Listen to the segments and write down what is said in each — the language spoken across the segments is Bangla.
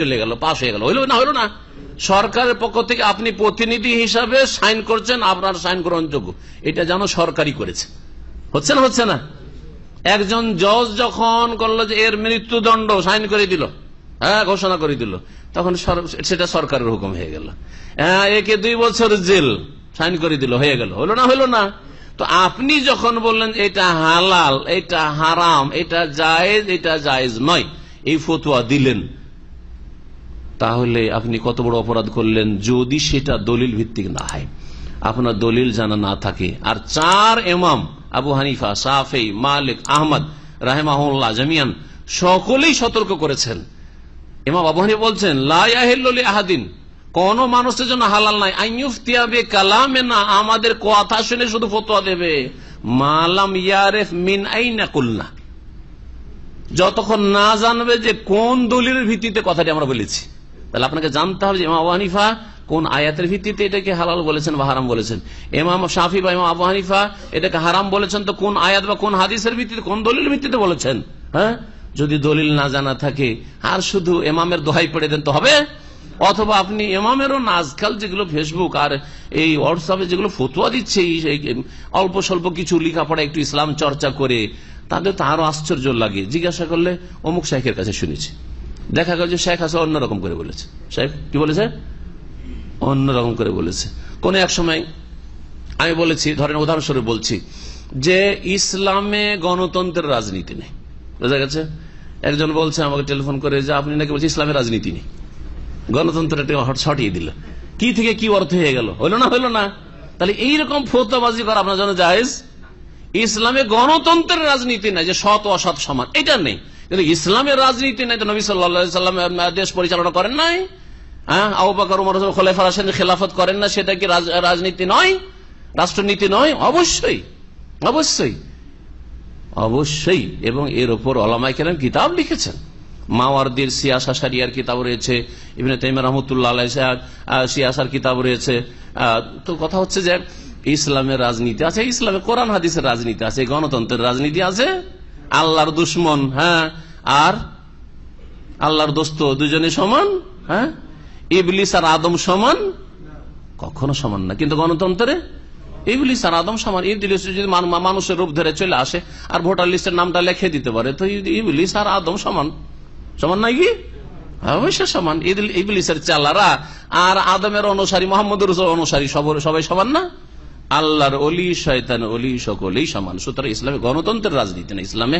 চলে গেল পাস হয়ে গেল হইলো না হইলো না সরকারের পক্ষ থেকে আপনি প্রতিনিধি হিসাবে সাইন করছেন আপনার সাইন গ্রহণযোগ্য এটা যেন সরকারি করেছে হচ্ছে না হচ্ছে না একজন জজ যখন করলো যে এর মৃত্যুদণ্ড সাইন করে দিল হ্যাঁ ঘোষণা করে দিল তখন সেটা সরকারের হুকুম হয়ে গেল হ্যাঁ একে দুই বছর জেল সাইন করে দিল হয়ে গেল হলো না হলো না তো আপনি যখন বললেন এটা হালাল এটা হারাম এটা জায়েজ এটা জায়েজ নয় এই ফতুয়া দিলেন তাহলে আপনি কত বড় অপরাধ করলেন যদি সেটা দলিল ভিত্তিক না হয় আপনার দলিল জানা না থাকে আর চার এমাম আবু হানিফা সাফে মালিক আহমদ রাহেমাহুল্লাহ জামিয়ান সকলেই সতর্ক করেছেন এমাম আবু হানি বলছেন লাহলি আহাদিন কোন মানুষের জন্য হালাল নাই আইফতিয়াবে কালামে না আমাদের কথা শুনে শুধু ফতোয়া দেবে মালাম ইয়ারেফ মিন আইনা কুলনা যতক্ষণ না জানবে যে কোন দলিলের ভিত্তিতে কথাটি আমরা বলেছি তাহলে আপনাকে জানতে হবে যে ইমাম আবু হানিফা কোন আয়াতের ভিত্তিতে এটাকে হালাল বলেছেন বা হারাম বলেছেন এমাম শাহি বা ইমাম আবু হানিফা এটাকে হারাম বলেছেন তো কোন আয়াত বা কোন হাদিসের ভিত্তিতে কোন দলিল ভিত্তিতে বলেছেন হ্যাঁ যদি দলিল না জানা থাকে আর শুধু এমামের দোহাই পড়ে দেন তো হবে অথবা আপনি এমামেরও নাজকাল যেগুলো ফেসবুক আর এই হোয়াটসঅ্যাপে যেগুলো ফতুয়া দিচ্ছে অল্প স্বল্প কিছু লেখাপড়া একটু ইসলাম চর্চা করে তাদের তো আরো আশ্চর্য লাগে জিজ্ঞাসা করলে অমুক শাহের কাছে শুনেছি দেখা গেল যে শেখ হাসিনা অন্যরকম করে বলেছে শেখ কি বলেছে অন্যরকম করে বলেছে কোন এক সময় আমি বলেছি ধরেন উদাহরণস্বরূপ বলছি যে ইসলামে গণতন্ত্রের রাজনীতি নেই বোঝা গেছে একজন বলছে আমাকে টেলিফোন করে যে আপনি নাকি বলছেন ইসলামের রাজনীতি নেই গণতন্ত্রটা ছটিয়ে দিল কি থেকে কি অর্থ হয়ে গেল হইল না হইল না তাহলে এইরকম ফৌতাবাজি করা আপনার জন্য জাহেজ ইসলামে গণতন্ত্রের রাজনীতি নাই যে সৎ অসৎ সমান এটা নেই কিন্তু ইসলামের রাজনীতি নাই তো নবী সাল্লাম দেশ পরিচালনা করেন নাই হ্যাঁ খেলাফত করেন না সেটা কি রাজনীতি নয় রাষ্ট্রনীতি নয় অবশ্যই অবশ্যই অবশ্যই এবং এর উপর অলামাই কেরাম কিতাব লিখেছেন মাওয়ারদের সিয়াসা সারিয়ার কিতাব রয়েছে ইবিন তাইমা রহমতুল্লাহ সিয়াসার কিতাব রয়েছে তো কথা হচ্ছে যে ইসলামের রাজনীতি আছে ইসলামে কোরআন হাদিসের রাজনীতি আছে গণতন্ত্রের রাজনীতি আছে আল্লাহর দুশ্মন হ্যাঁ আর আল্লাহর দোস্ত দুজনে সমান হ্যাঁ ইবলিস আর আদম সমান কখনো সমান না কিন্তু গণতন্ত্রে ইবলিস আর আদম সমান ইবলিস যদি মানুষের রূপ ধরে চলে আসে আর ভোটার লিস্টের নামটা লেখে দিতে পারে তো ইবলিস আর আদম সমান সমান নাই কি অবশ্য সমান ইবলিসের চালারা আর আদমের অনুসারী মোহাম্মদ অনুসারী সবাই সমান না আল্লাহর অলি শয়তান অলি সকলেই সমান সুতরাং ইসলামে গণতন্ত্রের রাজনীতি না ইসলামে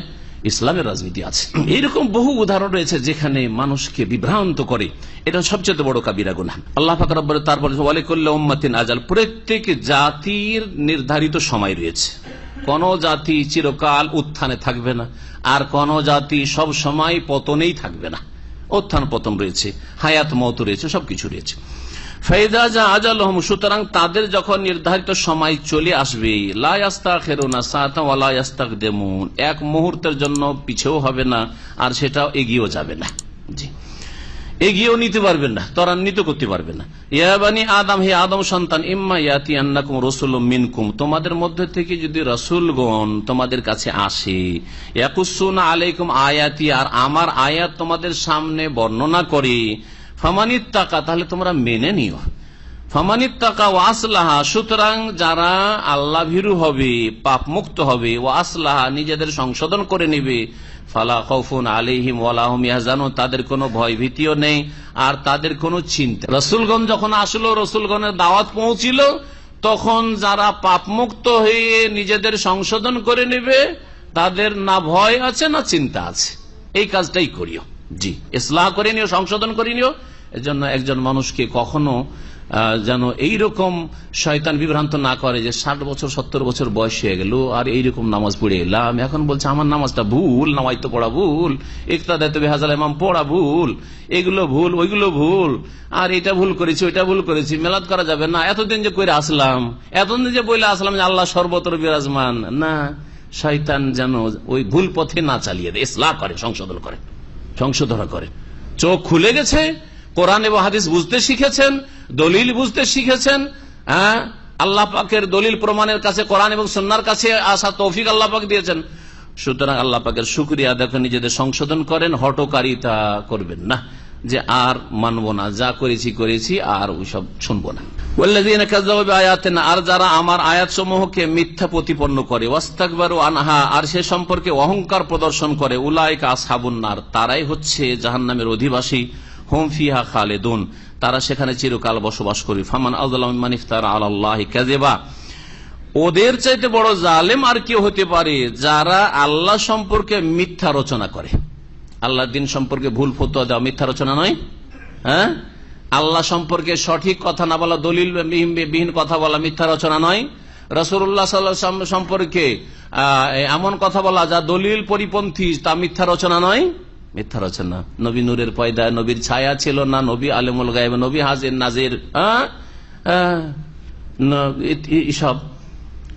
ইসলামের রাজনীতি আছে এরকম বহু উদাহরণ রয়েছে যেখানে মানুষকে বিভ্রান্ত করে এটা সবচেয়ে বড় কাবিরা গুনা আল্লাহ ফাকর তারপর আজাল প্রত্যেক জাতির নির্ধারিত সময় রয়েছে কোন জাতি চিরকাল উত্থানে থাকবে না আর কোন জাতি সব সময় পতনেই থাকবে না উত্থান পতন রয়েছে হায়াত মত রয়েছে সবকিছু রয়েছে সুতরাং তাদের যখন নির্ধারিত সময় চলে আসবে লাস্তা এক মুহূর্তের জন্য পিছেও হবে না আর সেটাও এগিয়েও যাবে না জি এগিয়েও নিতে পারবেন না ত্বরান্বিত করতে পারবে না ইয়াবানি আদম হে আদম সন্তান ইম্মা ইয়াতি আন্নাকুম রসুল মিনকুম তোমাদের মধ্যে থেকে যদি রসুলগণ তোমাদের কাছে আসে একুসুন আলাইকুম আয়াতি আর আমার আয়াত তোমাদের সামনে বর্ণনা করে ফামানিত টাকা তাহলে তোমরা মেনে নিও ফামানিত টাকা ও আসলাহা সুতরাং যারা আল্লাহ ভীরু হবে পাপ মুক্ত হবে ও আসলাহা নিজেদের সংশোধন করে নিবে ফালা কৌফুন আলিহিম ওয়ালাহম ইয়াজানো তাদের কোনো ভয় ভীতিও নেই আর তাদের কোনো চিন্তা রসুলগঞ্জ যখন আসলো রসুলগণের দাওয়াত পৌঁছিল তখন যারা পাপমুক্ত হয়ে নিজেদের সংশোধন করে নেবে তাদের না ভয় আছে না চিন্তা আছে এই কাজটাই করিও জি ইসলাহ করে নিও সংশোধন করে নিও এর জন্য একজন মানুষকে কখনো যেন এইরকম শয়তান বিভ্রান্ত না করে যে ষাট বছর সত্তর বছর বয়স হয়ে গেল আর এইরকম নামাজ পড়ে এলাম এখন বলছে আমার নামাজটা ভুল নামাজ তো পড়া ভুল একটা দায়িত্ব হাজার ইমাম পড়া ভুল এগুলো ভুল ওইগুলো ভুল আর এটা ভুল করেছি ওইটা ভুল করেছি মেলাদ করা যাবে না এতদিন যে করে আসলাম এতদিন যে বইলে আসলাম যে আল্লাহ সর্বত্র বিরাজমান না শয়তান যেন ওই ভুল পথে না চালিয়ে দেয় ইসলাম করে সংশোধন করে ধরা করে চোখ খুলে গেছে কোরআন এবং হাদিস বুঝতে শিখেছেন দলিল বুঝতে শিখেছেন হ্যাঁ আল্লাহ পাকের দলিল প্রমাণের কাছে কোরআন এবং সন্ন্যার কাছে আসা তৌফিক আল্লাহ পাক দিয়েছেন সুতরাং আল্লাহ পাকের শুক্রিয়া দেখে নিজেদের সংশোধন করেন হটকারিতা করবেন না যে আর মানব না যা করেছি করেছি আর ওইসব শুনব না আর যারা আমার আয়াত সমূহকে মিথ্যা প্রতিপন্ন করে ওয়াস্তাকবার আনহা আর সে সম্পর্কে অহংকার প্রদর্শন করে উলায়ক আসহাবুন্নার তারাই হচ্ছে জাহান্নামের অধিবাসী হোম ফিহা খালেদুন তারা সেখানে চিরকাল বসবাস করি ফামান আল্লাহ ইফতার আল্লাহ কাজেবা ওদের চাইতে বড় জালেম আর কেউ হতে পারে যারা আল্লাহ সম্পর্কে মিথ্যা রচনা করে আল্লাহ দিন সম্পর্কে ভুল ফতুয়া দেওয়া মিথ্যা রচনা নয় হ্যাঁ আল্লাহ সম্পর্কে সঠিক কথা না বলা দলিল বিহীন কথা বলা মিথ্যা রচনা নয় রসুল্লাহ সম্পর্কে এমন কথা বলা যা দলিল পরিপন্থী তা মিথ্যা রচনা নয় মিথ্যা রচনা নবী নূরের পয়দা নবীর ছায়া ছিল না নবী আলেমুল গায়েব নবী হাজির নাজির হ্যাঁ এসব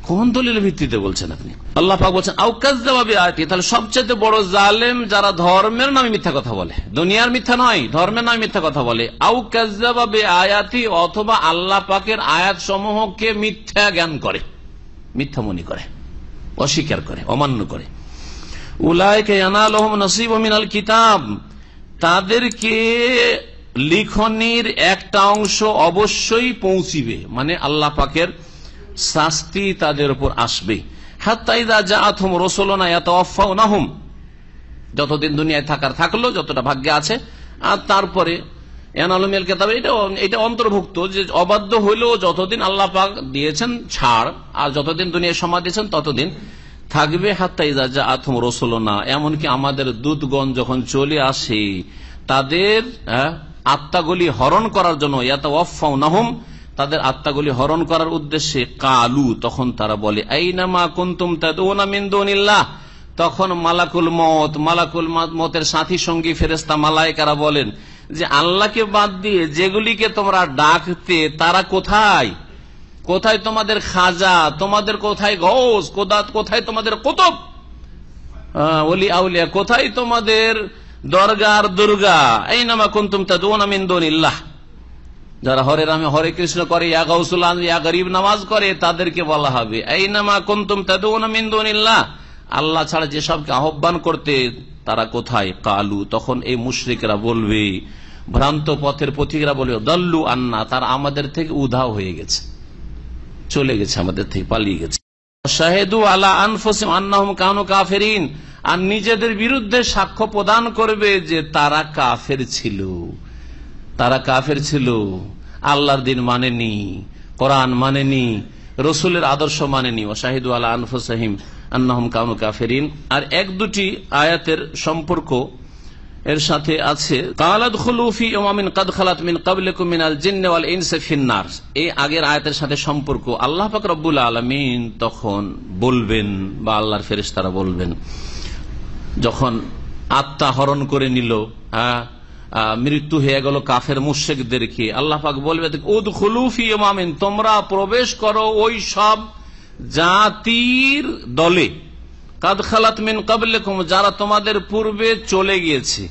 কোন দলিলের ভিত্তিতে বলছেন আপনি আল্লাহ পাক বলছেন আউকাজ জবাবে আয়তি তাহলে সবচেয়ে বড় জালেম যারা ধর্মের নামে মিথ্যা কথা বলে দুনিয়ার মিথ্যা নয় ধর্মের নামে মিথ্যা কথা বলে আউকাজ জবাবে আয়াতি অথবা আল্লাহ পাকের আয়াত সমূহকে মিথ্যা জ্ঞান করে মিথ্যা মনে করে অস্বীকার করে অমান্য করে উলায়কে কিতাব তাদেরকে লিখনির একটা অংশ অবশ্যই পৌঁছিবে মানে আল্লাহ পাকের শাস্তি তাদের উপর আসবে যতদিন দুনিয়ায় থাকার থাকলো যতটা ভাগ্যে আছে আর তারপরে এটা অন্তর্ভুক্ত যে অবাধ্য হইলেও যতদিন আল্লাহ পাক দিয়েছেন ছাড় আর যতদিন দুনিয়ায় সময় দিয়েছেন ততদিন থাকবে হাত্তাইজা যা আথম রসোলনা এমনকি আমাদের দূতগণ যখন চলে আসে তাদের হ্যাঁ, আত্মাগুলি হরণ করার জন্য ইয়াত ওয়াফাউনাহম তাদের আত্মাগুলি হরণ করার উদ্দেশ্যে কালু তখন তারা বলে এই না মা কুন্তুম তাদুল্লাহ তখন মালাকুল মত মালাকুল মতের সাথী সঙ্গী ফেরেস্তা মালায়কারা বলেন যে আল্লাহকে বাদ দিয়ে যেগুলিকে তোমরা ডাকতে তারা কোথায় কোথায় তোমাদের খাজা তোমাদের কোথায় ঘোষ কোদাত কোথায় তোমাদের কোতব ওলি আউলিয়া কোথায় তোমাদের দরগার দুর্গা এই নামা কুন্তুম তাদুন আমিন্দুল্লাহ যারা হরে রামে হরে কৃষ্ণ করে গরিব নামাজ করে তাদেরকে বলা হবে এই নামা কুন্তুম তাদুনিল্লাহ আল্লাহ ছাড়া যেসবকে আহ্বান করতে তারা কোথায় কালু তখন এই মুশ্রিকরা বলবে ভ্রান্ত পথের পথিকরা বলবে দল্লু আন্না তার আমাদের থেকে উধাও হয়ে গেছে চলে গেছে আমাদের থেকে পালিয়ে গেছে শাহেদু আলা আনফসিম আন্নাহম কানু কাফেরিন আর নিজেদের বিরুদ্ধে সাক্ষ্য প্রদান করবে যে তারা কাফের ছিল তারা কাফের ছিল আল্লাহর দিন মানেনি কোরআন মানেনি রসুলের আদর্শ মানেনি ওসাহিদ আল্লাহ সাহিম আন্নাহম কাম কাফেরিন আর এক দুটি আয়াতের সম্পর্ক এর সাথে আছে কালাদ খুলুফি ওমামিন কাদ খালাত মিন কাবলিকুম মিনাল জিন্নে ওয়াল ইনসে ফিন্নার এই আগের আয়াতের সাথে সম্পর্ক আল্লাহ পাক রব্বুল আলামিন তখন বলবেন বা আল্লাহর ফেরেশতারা বলবেন যখন আত্মা হরণ করে নিল হ্যাঁ মৃত্যু হয়ে গেল কাফের মুশেকদেরকে আল্লাহ পাক বলবে উদ খুলুফি ইমামিন তোমরা প্রবেশ করো ওই সব জাতির দলে কাদ খালাত মিন কাবলেকুম যারা তোমাদের পূর্বে চলে গিয়েছে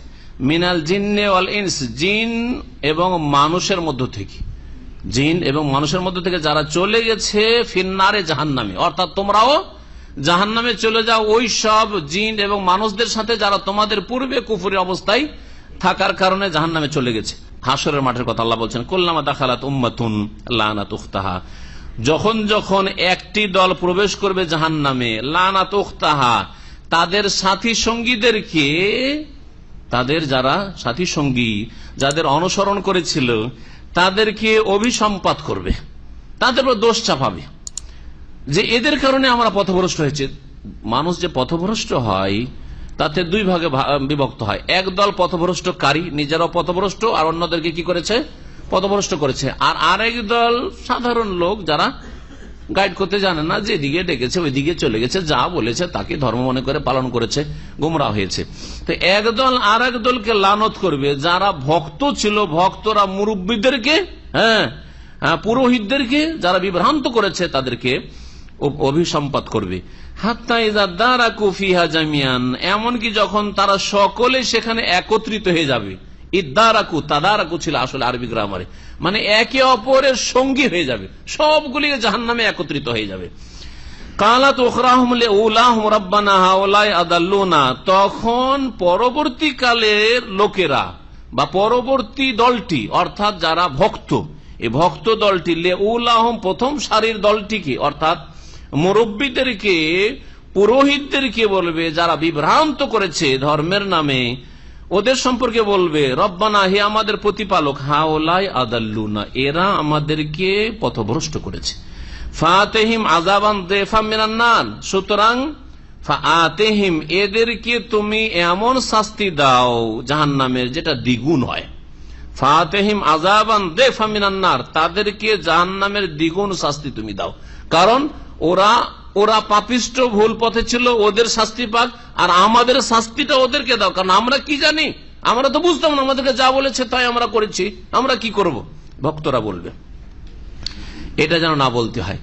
মিনাল জিন্নে ইনস জিন এবং মানুষের মধ্য থেকে জিন এবং মানুষের মধ্য থেকে যারা চলে গেছে ফিন্নারে জাহান্নামে অর্থাৎ তোমরাও জাহান্নামে চলে যাও ওই সব জিন এবং মানুষদের সাথে যারা তোমাদের পূর্বে কুফুরি অবস্থায় থাকার কারণে জাহান নামে চলে গেছে হাসরের মাঠের কথা আল্লাহ বলছেন কল্লামা দাখালাত উম্মাতুন লানাত উখতাহা যখন যখন একটি দল প্রবেশ করবে জাহান নামে লানাত উখতাহা তাদের সাথী সঙ্গীদেরকে তাদের যারা সাথী সঙ্গী যাদের অনুসরণ করেছিল তাদেরকে অভিসম্পাত করবে তাদের দোষ চাপাবে যে এদের কারণে আমরা পথভ্রষ্ট হয়েছে মানুষ যে পথভ্রষ্ট হয় তাতে দুই ভাগে বিভক্ত হয় এক দল পথভ্রষ্টকারী নিজেরাও পথভ্রষ্ট আর অন্যদেরকে কি করেছে পথভ্রষ্ট করেছে আর আরেক দল সাধারণ লোক যারা গাইড করতে জানে না যে এদিকে ডেকেছে ওইদিকে চলে গেছে যা বলেছে তাকে ধর্ম মনে করে পালন করেছে গুমরা হয়েছে তো একদল আর দলকে লানত করবে যারা ভক্ত ছিল ভক্তরা মুরব্বীদেরকে হ্যাঁ পুরোহিতদেরকে যারা বিভ্রান্ত করেছে তাদেরকে অভিসম্পাত করবে এমনকি যখন তারা সকলে সেখানে একত্রিত হয়ে যাবে ইদ্দারাকু তাদারাকু ছিল আসলে আরবি গ্রামারে মানে একে অপরের সঙ্গী হয়ে যাবে সবগুলি জাহান নামে একত্রিত হয়ে যাবে তখন পরবর্তীকালের লোকেরা বা পরবর্তী দলটি অর্থাৎ যারা ভক্ত এই ভক্ত দলটি লে উলাহম প্রথম সারির দলটিকে অর্থাৎ মুরব্বীদেরকে পুরোহিতদেরকে বলবে যারা বিভ্রান্ত করেছে ধর্মের নামে ওদের সম্পর্কে বলবে রব্বানা হে আমাদের প্রতিপালক হাওলাই আদাল্লুনা এরা আমাদেরকে পথভ্রষ্ট করেছে ফাতেহিম আজাবান দেফা মিনান্নান সুতরাং ফাতেহিম এদেরকে তুমি এমন শাস্তি দাও জাহান নামের যেটা দ্বিগুণ হয় ফাতেহিম আজাবান দেফা মিনান্নার তাদেরকে জাহান নামের দ্বিগুণ শাস্তি তুমি দাও কারণ ওরা ওরা পাপিষ্ট ভুল পথে ছিল ওদের শাস্তি পাক আর আমাদের শাস্তিটা ওদেরকে দাও কারণ আমরা কি জানি আমরা তো বুঝতাম না আমাদেরকে যা বলেছে তাই আমরা করেছি আমরা কি করব ভক্তরা বলবে এটা যেন না বলতে হয়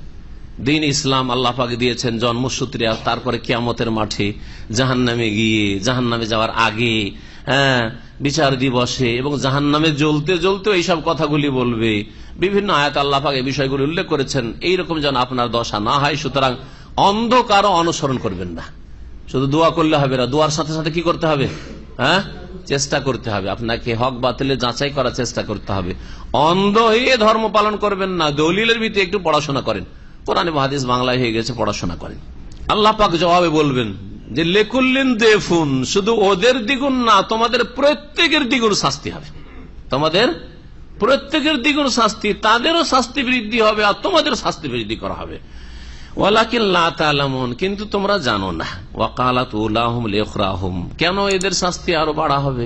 দিন ইসলাম আল্লাহ পাকে দিয়েছেন জন্মসূত্রে আর তারপরে কিয়ামতের মাঠে জাহান্নামে গিয়ে জাহান্নামে যাওয়ার আগে হ্যাঁ বিচার দিবসে এবং জাহান নামে জ্বলতে জ্বলতে এইসব কথাগুলি বলবে বিভিন্ন আয়াত আল্লাহ এই বিষয়গুলি উল্লেখ করেছেন এইরকম যেন আপনার দশা না হয় সুতরাং অন্ধকার অনুসরণ করবেন না শুধু দোয়া করলে হবে না দোয়ার সাথে সাথে কি করতে হবে হ্যাঁ চেষ্টা করতে হবে আপনাকে হক বাতিলে যাচাই করার চেষ্টা করতে হবে অন্ধ হয়ে ধর্ম পালন করবেন না দলিলের ভিত্তি একটু পড়াশোনা করেন কোরআনে মহাদিস বাংলায় হয়ে গেছে পড়াশোনা করেন আল্লাহ পাক জবাবে বলবেন যে লেকুল্লিন দেফুন শুধু ওদের দ্বিগুণ না তোমাদের প্রত্যেকের দ্বিগুণ শাস্তি হবে তোমাদের প্রত্যেকের দ্বিগুণ শাস্তি তাদেরও শাস্তি বৃদ্ধি হবে আর তোমাদের শাস্তি বৃদ্ধি করা হবে কিন্তু তোমরা জানো না ওয়াকালাত উলাহম কেন এদের শাস্তি আরো বাড়া হবে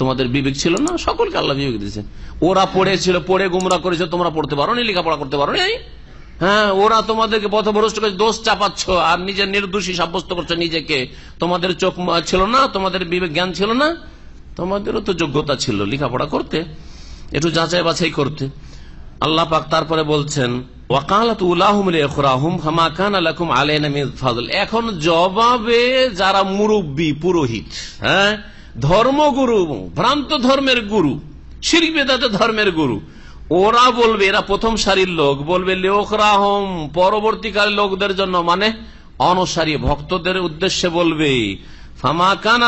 তোমাদের বিবেক ছিল না সকলকে আল্লাহ বিবেক দিয়েছে ওরা পড়েছিল পড়ে গুমরা করেছে তোমরা পড়তে পারো নি লেখাপড়া করতে পারো নি হ্যাঁ ওরা তোমাদেরকে পথভ্রষ্ট করে দোষ চাপাচ্ছ আর নিজের নির্দোষী সাব্যস্ত করছো নিজেকে তোমাদের চোখ ছিল না তোমাদের বিবেক জ্ঞান ছিল না তোমাদেরও তো যোগ্যতা ছিল লেখাপড়া করতে একটু যাচাই বাছাই করতে আল্লাহ পাক তারপরে বলছেন এখন জবাবে যারা মুরব্বী পুরোহিত হ্যাঁ ধর্মগুরু ভ্রান্ত ধর্মের গুরু শিরিক ধর্মের গুরু ওরা বলবে এরা প্রথম সারির লোক বলবে লেখরাহম পরবর্তীকাল লোকদের জন্য মানে অনসারী ভক্তদের উদ্দেশ্যে বলবে ফামাকান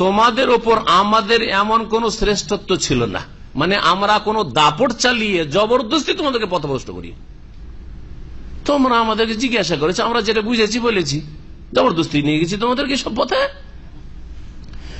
তোমাদের ওপর আমাদের এমন কোন শ্রেষ্ঠত্ব ছিল না মানে আমরা কোনো দাপট চালিয়ে জবরদস্তি তোমাদেরকে পথভ্রষ্ট করি তোমরা আমাদেরকে জিজ্ঞাসা করেছো আমরা যেটা বুঝেছি বলেছি জবরদস্তি নিয়ে গেছি তোমাদেরকে সব পথে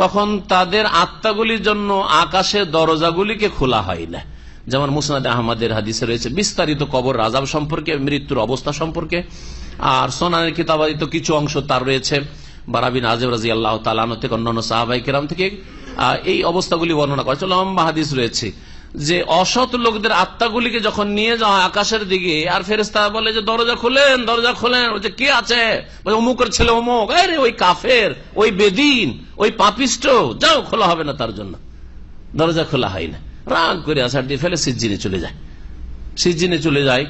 তখন তাদের আত্মাগুলির জন্য আকাশের দরজাগুলিকে খোলা হয় না যেমন মুসনাদ আহমদের হাদিসে রয়েছে বিস্তারিত কবর রাজাব সম্পর্কে মৃত্যুর অবস্থা সম্পর্কে আর সোনানের কিতাবাদিত কিছু অংশ তার রয়েছে বারাবিন আজেব রাজি আল্লাহ তালান থেকে অন্যান্য সাহাবাই কেরাম থেকে এই অবস্থাগুলি বর্ণনা করেছে লম্বা হাদিস রয়েছে যে অসৎ লোকদের আত্মাগুলিকে যখন নিয়ে যাওয়া আকাশের দিকে আর ফেরেস্তা বলে যে দরজা খোলেন দরজা খোলেন বলছে কে আছে অমুকের ছেলে অমুক আরে ওই কাফের ওই বেদিন ওই পাপিষ্ট যাও খোলা হবে না তার জন্য দরজা খোলা হয় না রাগ করে আসার দিয়ে ফেলে সিজিনে চলে যায় সিজিনে চলে যায়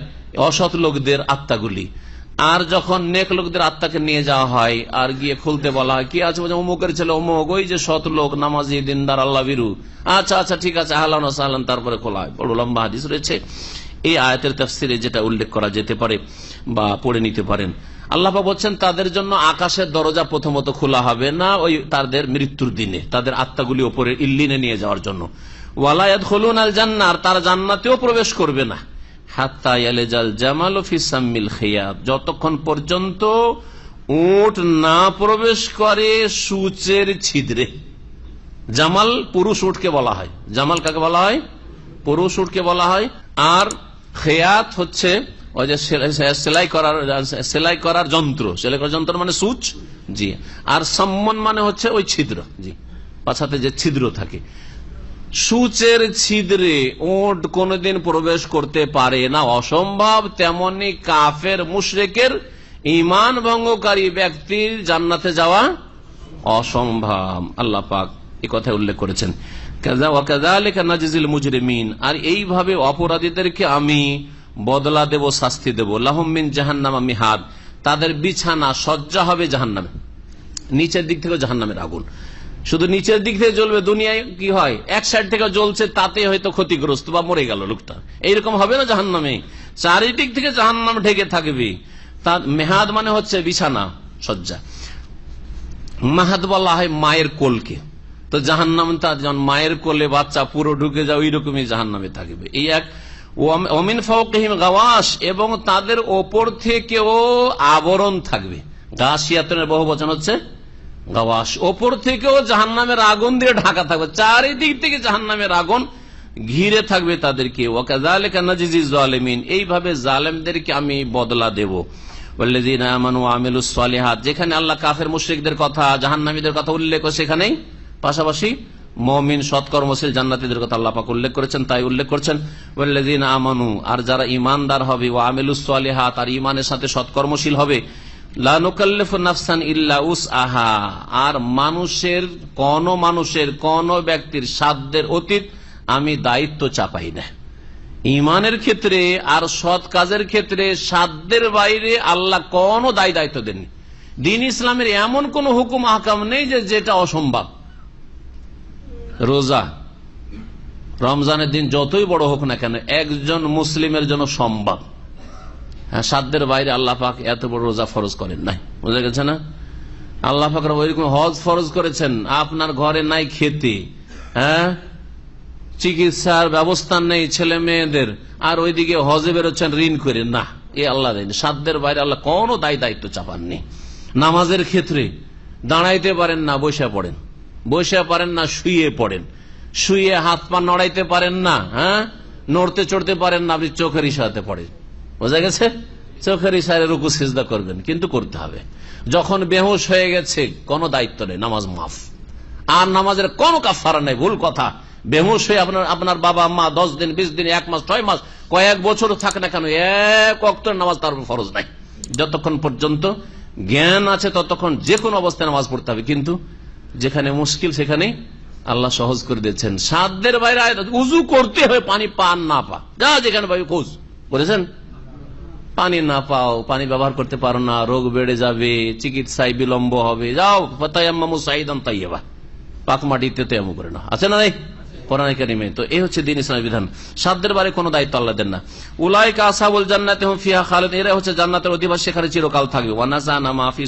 অসৎ লোকদের আত্মাগুলি আর যখন নেক লোকদের আত্মাকে নিয়ে যাওয়া হয় আর গিয়ে খুলতে বলা হয় কি আছে অমুকের ছেলে অমুক ওই যে সৎ লোক নামাজি দিনদার আল্লাহ বিরু আচ্ছা আচ্ছা ঠিক আছে আহলান সাহান তারপরে খোলা হয় বড় লম্বা হাদিস রয়েছে এই আয়াতের তফসিরে যেটা উল্লেখ করা যেতে পারে বা পড়ে নিতে পারেন আল্লাহ বলছেন তাদের জন্য আকাশের দরজা প্রথমত খোলা হবে না ওই তাদের মৃত্যুর দিনে তাদের আত্মাগুলি ওপরে ইল্লিনে নিয়ে যাওয়ার জন্য ওয়ালায়াত হলুন আল জান্নার তারা জান্নাতেও প্রবেশ করবে না যতক্ষণ পর্যন্ত উঠ না প্রবেশ করে সুচের ছিদ্রে জামাল পুরুষ উটকে বলা হয় জামাল কাকে বলা হয় পুরুষ উটকে বলা হয় আর খেয়াত হচ্ছে ওই যে সেলাই করার সেলাই করার যন্ত্র সেলাই করার যন্ত্র মানে সুচ জি আর সম্মান মানে হচ্ছে ওই ছিদ্র জি পাছাতে যে ছিদ্র থাকে সুচের ছিদ্রে ওট কোনদিন প্রবেশ করতে পারে না অসম্ভব তেমনি কাফের মুশরেকের ইমান ভঙ্গকারী ব্যক্তির জান্নাতে যাওয়া অসম্ভব আল্লাহ পাক এ কথা উল্লেখ করেছেন মুজরিমিন আর এইভাবে অপরাধীদেরকে আমি বদলা দেব শাস্তি দেব লাহমিন আমি হাত তাদের বিছানা সজ্জা হবে জাহান্নামে নিচের দিক থেকে জাহান্নামের আগুন শুধু নিচের দিক থেকে জ্বলবে দুনিয়ায় কি হয় এক সাইড থেকে জ্বলছে তাতে হয়তো ক্ষতিগ্রস্ত বা মরে গেল লোকটা এইরকম হবে না জাহান নামে চারিদিক থেকে জাহান নাম ঢেকে থাকবে তার মেহাদ মানে হচ্ছে বিছানা শয্যা মাহাদ বলা হয় মায়ের কোলকে তো জাহান নাম তার যেমন মায়ের কোলে বাচ্চা পুরো ঢুকে যাও ওই রকমই জাহান নামে থাকবে এই এক অমিন ফাউকিম গাওয়াস এবং তাদের ওপর থেকেও আবরণ থাকবে গাছ বহু বচন হচ্ছে গাওয়াস ওপর থেকেও জাহান নামের আগুন দিয়ে ঢাকা থাকবে চারিদিক থেকে জাহান নামের আগুন ঘিরে থাকবে তাদেরকে ওয়াকালিমিন এইভাবে জালেমদেরকে আমি বদলা দেব যেখানে আল্লাহ কাফের মুশ্রিকদের কথা জাহান্নামীদের কথা উল্লেখ সেখানেই পাশাপাশি মমিন সৎকর্মশীল জান্নাতিদের কথা আল্লাপাক উল্লেখ করেছেন তাই উল্লেখ করছেন ওয়াল্লাদিন আমানু আর যারা ইমানদার হবে ও আমিলুসালিহাত আর ইমানের সাথে সৎকর্মশীল হবে আর মানুষের কোন মানুষের কোন ব্যক্তির সাধ্যের অতীত আমি দায়িত্ব চাপাই না ইমানের ক্ষেত্রে আর সৎ কাজের ক্ষেত্রে সাধ্যের বাইরে আল্লাহ কোনো দায় দায়িত্ব দেননি দিন ইসলামের এমন কোন হুকুম আহকাম নেই যে যেটা অসম্ভব রোজা রমজানের দিন যতই বড় হোক না কেন একজন মুসলিমের জন্য সম্ভব হ্যাঁ, সাধ্যের বাইরে আল্লাহ পাক এত বড় রোজা ফরজ করেন নাই বোঝা গেছে না আল্লাহ পাক ওইরকম হজ ফরজ করেছেন আপনার ঘরে নাই খেতে হ্যাঁ চিকিৎসার ব্যবস্থা নেই ছেলে মেয়েদের আর ওইদিকে হজে বেরোচ্ছেন ঋণ করে না এ আল্লাহ দেয়নি সাধ্যের বাইরে আল্লাহ কোনো দায় দায়িত্ব চাপাননি নামাজের ক্ষেত্রে দাঁড়াইতে পারেন না বসে পড়েন বসে পারেন না শুয়ে পড়েন শুয়ে হাত পা নড়াইতে পারেন না হ্যাঁ নড়তে চড়তে পারেন না আপনি চোখের ইসাতে পড়েন বোঝা গেছে চোখের ইশারে রুকু সিজদা করবেন কিন্তু করতে হবে যখন বেহুশ হয়ে গেছে কোনো দায়িত্ব নেই নামাজ মাফ আর নামাজের কোনো কাফারা নেই ভুল কথা বেহুশ হয়ে আপনার আপনার বাবা মা দশ দিন বিশ দিন এক মাস ছয় মাস কয়েক বছর থাকে না কেন এক অক্ত নামাজ তার উপর ফরজ নাই যতক্ষণ পর্যন্ত জ্ঞান আছে ততক্ষণ যে কোনো অবস্থায় নামাজ পড়তে হবে কিন্তু যেখানে মুশকিল সেখানে আল্লাহ সহজ করে দিয়েছেন সাধ্যের বাইরে উজু করতে হবে পানি পান না পা যা যেখানে ভাই খোঁজ করেছেন পানি না পাও পানি ব্যবহার করতে পারো না রোগ বেড়ে যাবে চিকিৎসায় বিলম্ব হবে যাও ফতাইম্মামু সাইদান তাইয়াবা পাক মাটিতে এমন করে না আছে না নাই বিধান বারে দায়িত্ব না খালেদ এরা হচ্ছে জান্নাতের থাকবে মাফি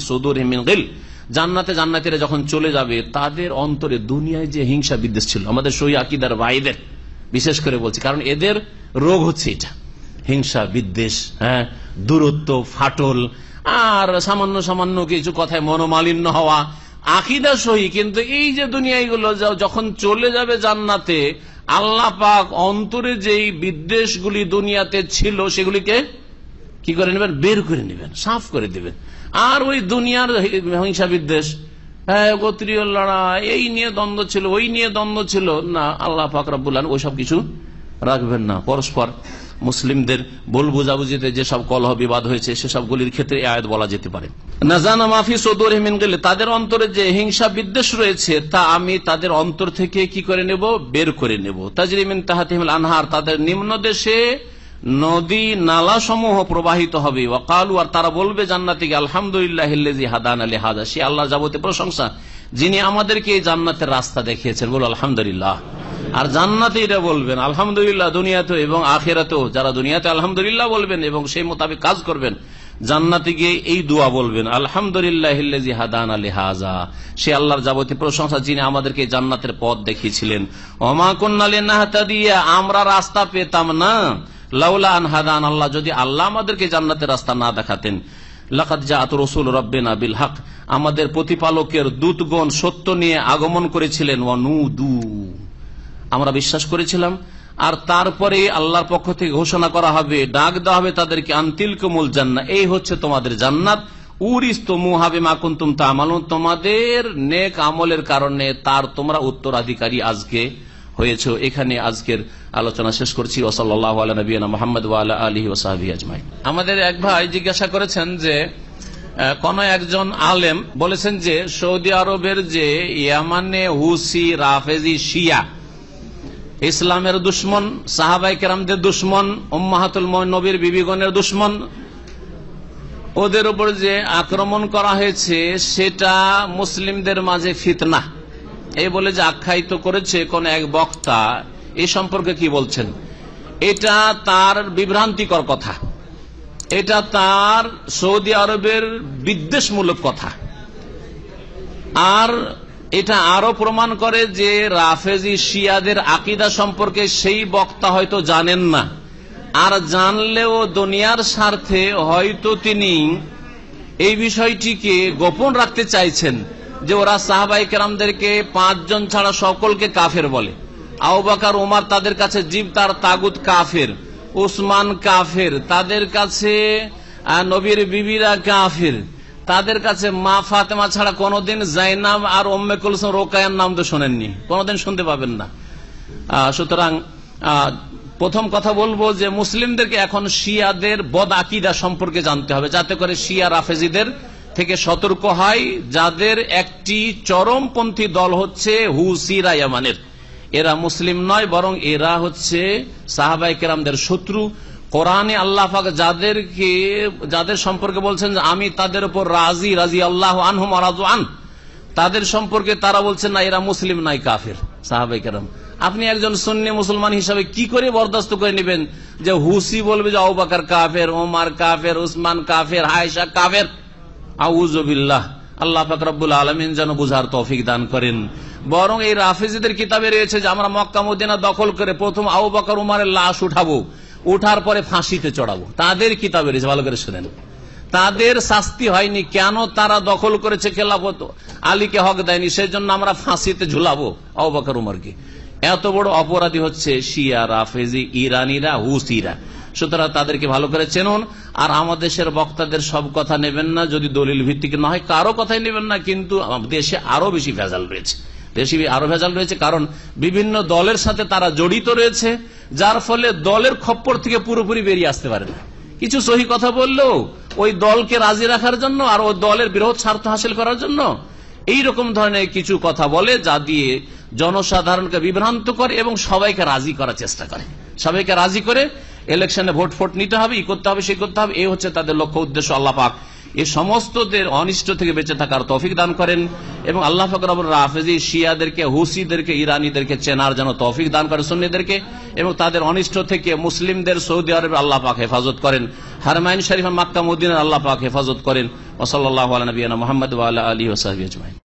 জান্নাতে যখন চলে যাবে তাদের অন্তরে দুনিয়ায় যে হিংসা বিদ্বেষ ছিল আমাদের সহি আকিদার ভাইদের বিশেষ করে বলছি কারণ এদের রোগ হচ্ছে এটা হিংসা বিদ্বেষ হ্যাঁ দূরত্ব ফাটল আর সামান্য সামান্য কিছু কথায় মনোমালিন্য হওয়া আকিদা সহি কিন্তু এই যে দুনিয়াগুলো যখন চলে যাবে জান্নাতে আল্লাহ পাক অন্তরে যেই বিদ্বেষগুলি দুনিয়াতে ছিল সেগুলিকে কি করে নেবেন বের করে নেবেন সাফ করে দিবেন আর ওই দুনিয়ার হিংসা বিদ্বেষ হ্যাঁ, গোত্রীয় লড়াই এই নিয়ে দ্বন্দ্ব ছিল ওই নিয়ে দ্বন্দ্ব ছিল না আল্লাহ পাক রাবুল্লান কিছু রাখবেন না পরস্পর মুসলিমদের ভুল বুঝাবুঝিতে যেসব কলহ বিবাদ হয়েছে সেসবগুলির ক্ষেত্রে আয়াত বলা যেতে পারে নাজানা মাফি সৌদুর রহমিন গেলে তাদের অন্তরে যে হিংসা বিদ্বেষ রয়েছে তা আমি তাদের অন্তর থেকে কি করে নেব বের করে নেব তাজরিমিন তাহাতিমিল আনহার তাদের নিম্ন দেশে নদী নালা সমূহ প্রবাহিত হবে আর তারা বলবে জান্নাতি আলহামদুলিল্লাহ হাদান হাদা সে আল্লাহ যাবতীয় প্রশংসা যিনি আমাদেরকে এই জান্নাতের রাস্তা দেখিয়েছেন বলো আলহামদুলিল্লাহ আর জান্নাতে এটা বলবেন আলহামদুলিল্লাহ দুনিয়াতে এবং আখেরাতেও যারা দুনিয়াতে আলহামদুলিল্লাহ বলবেন এবং সেই মোতাবেক কাজ করবেন জান্নাতে গিয়ে এই দোয়া বলবেন আলহামদুলিল্লাহ হাদান হাজা সে আল্লাহর যাবতীয় প্রশংসা যিনি আমাদেরকে জান্নাতের পথ দেখিয়েছিলেন অমাকন্নালিনাহাতা দিয়ে আমরা রাস্তা পেতাম না লাউলা আনহাদান আল্লাহ যদি আল্লাহ আমাদেরকে জান্নাতের রাস্তা না দেখাতেন রসুল আমাদের প্রতিপালকের দূতগণ সত্য নিয়ে আগমন করেছিলেন আমরা বিশ্বাস করেছিলাম আর তারপরে আল্লাহর পক্ষ থেকে ঘোষণা করা হবে ডাক দেওয়া হবে তাদেরকে আন্তিল কোমল জান্না এই হচ্ছে তোমাদের জান্নাত উরিস তমু হবে মাকুন্তুম তামালুন তোমাদের নেক আমলের কারণে তার তোমরা উত্তরাধিকারী আজকে হয়েছে এখানে আজকের আলোচনা শেষ করছি ওসল্লাহ নবীনা মোহাম্মদ আলহি ওসাহাবি আজমাই আমাদের এক ভাই জিজ্ঞাসা করেছেন যে কোন একজন আলেম বলেছেন যে সৌদি আরবের যে ইয়ামানে হুসি রাফেজি শিয়া ইসলামের দুশ্মন সাহাবাই কেরামদের দুশ্মন ওম্মাহাতুল নবীর বিবিগণের দুশ্মন ওদের উপর যে আক্রমণ করা হয়েছে সেটা মুসলিমদের মাঝে ফিতনা এই বলে যে আখ্যায়িত করেছে কোন এক বক্তা এ সম্পর্কে কি বলছেন এটা তার বিভ্রান্তিকর কথা এটা তার সৌদি আরবের বিদ্বেষমূলক কথা আর এটা আরো প্রমাণ করে যে রাফেজি শিয়াদের আকিদা সম্পর্কে সেই বক্তা হয়তো জানেন না আর জানলেও দুনিয়ার স্বার্থে হয়তো তিনি এই বিষয়টিকে গোপন রাখতে চাইছেন যে ওরা সাহাবাই কেরামদেরকে পাঁচজন ছাড়া সকলকে কাফের বলে আউবাকার ওমার তাদের কাছে জীব তার তাগুত কাফের উসমান কাফের তাদের কাছে নবীর বিবিরা কাফের তাদের কাছে মা ফাতেমা ছাড়া কোনোদিন জাইনাম আর ওম্মে কুলসম রোকায়ার নাম তো শোনেননি কোনোদিন শুনতে পাবেন না সুতরাং প্রথম কথা বলবো যে মুসলিমদেরকে এখন শিয়াদের বদ আকিদা সম্পর্কে জানতে হবে যাতে করে শিয়া রাফেজিদের থেকে সতর্ক হয় যাদের একটি চরমপন্থী দল হচ্ছে হুসিরা এরা মুসলিম নয় বরং এরা হচ্ছে সাহাবাই কেরামদের শত্রু কোরআনে আল্লাহ যাদেরকে যাদের সম্পর্কে বলছেন আমি তাদের উপর রাজি রাজি আল্লাহ আনহু মারাজ আন তাদের সম্পর্কে তারা বলছেন না এরা মুসলিম নাই কাফের সাহাবাই কেরাম আপনি একজন সন্নি মুসলমান হিসাবে কি করে বরদাস্ত করে নেবেন যে হুসি বলবে যে আউবাকার কাফের ওমার কাফের উসমান কাফের হায়শা কাফের আউজবিল্লাহ আল্লাহ ফাকরাবুল আলমিন যেন বুঝার তফিক দান করেন বরং এই রাফেজিদের কিতাবে রয়েছে যে আমরা মক্কা মদিনা দখল করে প্রথম আউ বাকর উমারের লাশ উঠাবো উঠার পরে ফাঁসিতে চড়াবো তাদের কিতাবে রয়েছে ভালো করে শুনেন তাদের শাস্তি হয়নি কেন তারা দখল করেছে খেলাফত আলীকে হক দেয়নি সেই জন্য আমরা ফাঁসিতে ঝুলাবো অবাকর উমরকে এত বড় অপরাধী হচ্ছে শিয়া রাফেজি ইরানিরা হুসিরা সুতরাং তাদেরকে ভালো করে চেনুন আর আমাদের দেশের বক্তাদের সব কথা নেবেন না যদি দলিল ভিত্তিক না হয় কারো কথাই নেবেন না কিন্তু দেশে আরো বেশি ভেজাল রয়েছে দেশে আরো ভেজাল রয়েছে কারণ বিভিন্ন দলের সাথে তারা জড়িত রয়েছে যার ফলে দলের খপ্পর থেকে পুরোপুরি বেরিয়ে আসতে পারে না কিছু সহি কথা বললেও ওই দলকে রাজি রাখার জন্য আর ওই দলের বৃহৎ স্বার্থ হাসিল করার জন্য এই রকম ধরনের কিছু কথা বলে যা দিয়ে জনসাধারণকে বিভ্রান্ত করে এবং সবাইকে রাজি করার চেষ্টা করে সবাইকে রাজি করে ইলেকশনে ভোট ফোট নিতে হবে ই করতে হবে সেই করতে হবে এই হচ্ছে তাদের লক্ষ্য উদ্দেশ্য আল্লাপাক এই সমস্তদের অনিষ্ট থেকে বেঁচে থাকার তফিক দান করেন এবং আল্লাহ ফকরাবুল রাফেজি শিয়াদেরকে হুসিদেরকে ইরানিদেরকে চেনার যেন তফিক দান করেন সন্নিদেরকে এবং তাদের অনিষ্ট থেকে মুসলিমদের সৌদি আরব আল্লাহ পাক হেফাজত করেন হারমাইন শরীফ মাক্কা মদিনের আল্লাহ পাক হেফাজত করেন ওসল্লাহ আলী মোহাম্মদ আলী ওসাহ